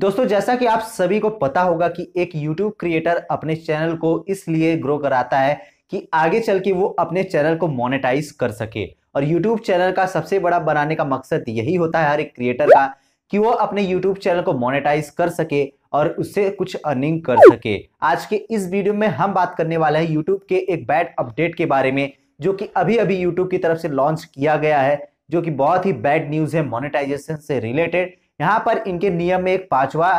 दोस्तों जैसा कि आप सभी को पता होगा कि एक YouTube क्रिएटर अपने चैनल को इसलिए ग्रो कराता है कि आगे चल के वो अपने चैनल को मोनेटाइज कर सके और YouTube चैनल का सबसे बड़ा बनाने का मकसद यही होता है हर एक क्रिएटर का कि वो अपने YouTube चैनल को मोनेटाइज कर सके और उससे कुछ अर्निंग कर सके आज के इस वीडियो में हम बात करने वाले हैं यूट्यूब के एक बैड अपडेट के बारे में जो कि अभी अभी यूट्यूब की तरफ से लॉन्च किया गया है जो कि बहुत ही बैड न्यूज़ है मोनेटाइजेशन से रिलेटेड यहाँ पर इनके नियम में एक पांचवा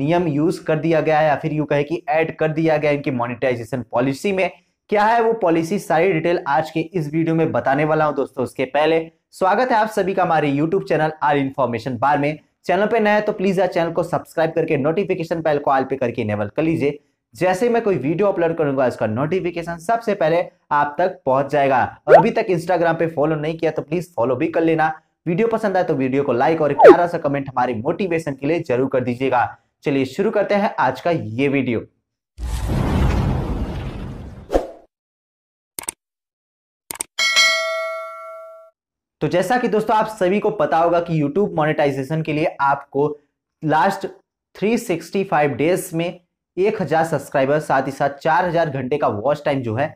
नियम यूज कर दिया गया है या फिर यू कहे कि ऐड कर दिया गया इनकी मोनिटाइजेशन पॉलिसी में क्या है वो पॉलिसी सारी डिटेल आज के इस वीडियो में बताने वाला हूं दोस्तों उसके पहले स्वागत है आप सभी का हमारे यूट्यूब चैनल आर इन्फॉर्मेशन बार में चैनल पर नया है तो प्लीज यार चैनल को सब्सक्राइब करके नोटिफिकेशन बेल को आल पे करके इनेबल कर लीजिए जैसे मैं कोई वीडियो अपलोड करूंगा इसका नोटिफिकेशन सबसे पहले आप तक पहुंच जाएगा और अभी तक इंस्टाग्राम पे फॉलो नहीं किया तो प्लीज फॉलो भी कर लेना वीडियो पसंद आए तो वीडियो को लाइक और प्यारा सा कमेंट हमारे मोटिवेशन के लिए जरूर कर दीजिएगा चलिए शुरू करते हैं आज का ये वीडियो तो जैसा कि दोस्तों आप सभी को पता होगा कि YouTube मोनेटाइजेशन के लिए आपको लास्ट 365 डेज में 1000 सब्सक्राइबर साथ ही साथ 4000 घंटे का वॉच टाइम जो है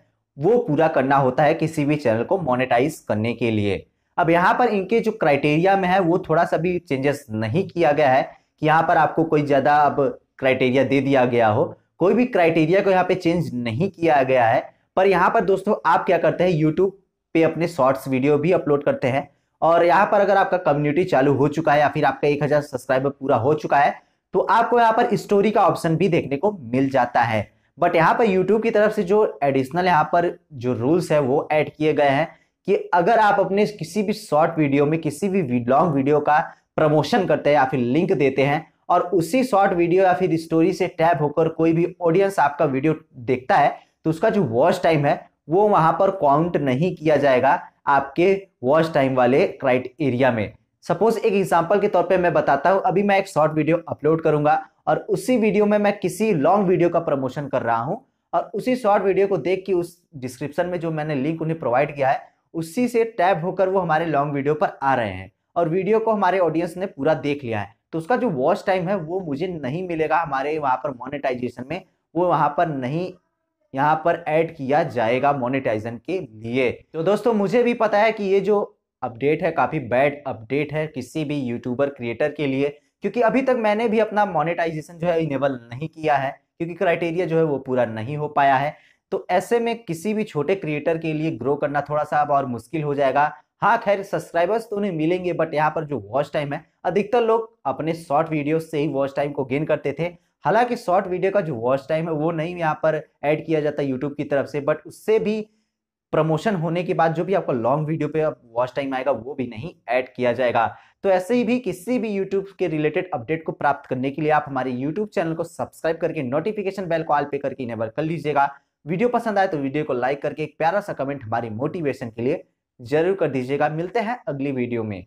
वो पूरा करना होता है किसी भी चैनल को मोनेटाइज करने के लिए अब यहाँ पर इनके जो क्राइटेरिया में है वो थोड़ा सा भी चेंजेस नहीं किया गया है कि यहाँ पर आपको कोई ज़्यादा अब क्राइटेरिया दे दिया गया हो कोई भी क्राइटेरिया को यहाँ पे चेंज नहीं किया गया है पर यहाँ पर दोस्तों आप क्या करते हैं यूट्यूब पे अपने शॉर्ट्स वीडियो भी अपलोड करते हैं और यहाँ पर अगर आपका कम्युनिटी चालू हो चुका है या फिर आपका एक हज़ार सब्सक्राइबर पूरा हो चुका है तो आपको यहाँ पर स्टोरी का ऑप्शन भी देखने को मिल जाता है बट यहाँ पर यूट्यूब की तरफ से जो एडिशनल यहाँ पर जो रूल्स है वो एड किए गए हैं कि अगर आप अपने किसी भी शॉर्ट वीडियो में किसी भी लॉन्ग वीडियो का प्रमोशन करते हैं या फिर लिंक देते हैं और उसी शॉर्ट वीडियो या फिर स्टोरी से टैप होकर कोई भी ऑडियंस आपका वीडियो देखता है तो उसका जो वॉच टाइम है वो वहां पर काउंट नहीं किया जाएगा आपके वॉच टाइम वाले क्राइटेरिया में सपोज एक एग्जाम्पल के तौर पर मैं बताता हूँ अभी मैं एक शॉर्ट वीडियो अपलोड करूंगा और उसी वीडियो में मैं किसी लॉन्ग वीडियो का प्रमोशन कर रहा हूँ और उसी शॉर्ट वीडियो को देख के उस डिस्क्रिप्शन में जो मैंने लिंक उन्हें प्रोवाइड किया है उसी से टैब होकर वो हमारे लॉन्ग वीडियो पर आ रहे हैं और वीडियो को हमारे ऑडियंस ने पूरा देख लिया है तो उसका जो वॉच टाइम है वो मुझे नहीं मिलेगा हमारे वहाँ पर मोनेटाइजेशन में वो वहाँ पर नहीं यहाँ पर ऐड किया जाएगा मोनेटाइजन के लिए तो दोस्तों मुझे भी पता है कि ये जो अपडेट है काफ़ी बैड अपडेट है किसी भी यूट्यूबर क्रिएटर के लिए क्योंकि अभी तक मैंने भी अपना मोनेटाइजेशन जो है इनेबल नहीं किया है क्योंकि क्राइटेरिया जो है वो पूरा नहीं हो पाया है तो ऐसे में किसी भी छोटे क्रिएटर के लिए ग्रो करना थोड़ा सा अब और मुश्किल हो जाएगा हाँ खैर सब्सक्राइबर्स तो उन्हें मिलेंगे बट यहाँ पर जो वॉच टाइम है अधिकतर लोग अपने शॉर्ट वीडियो से ही वॉच टाइम को गेन करते थे हालांकि शॉर्ट वीडियो का जो वॉच टाइम है वो नहीं यहाँ पर ऐड किया जाता यूट्यूब की तरफ से बट उससे भी प्रमोशन होने के बाद जो भी आपका लॉन्ग वीडियो पे वॉच टाइम आएगा वो भी नहीं ऐड किया जाएगा तो ऐसे ही भी किसी भी यूट्यूब के रिलेटेड अपडेट को प्राप्त करने के लिए आप हमारे यूट्यूब चैनल को सब्सक्राइब करके नोटिफिकेशन बेल को ऑल पे करके इनेबल कर लीजिएगा वीडियो पसंद आए तो वीडियो को लाइक करके एक प्यारा सा कमेंट हमारी मोटिवेशन के लिए जरूर कर दीजिएगा मिलते हैं अगली वीडियो में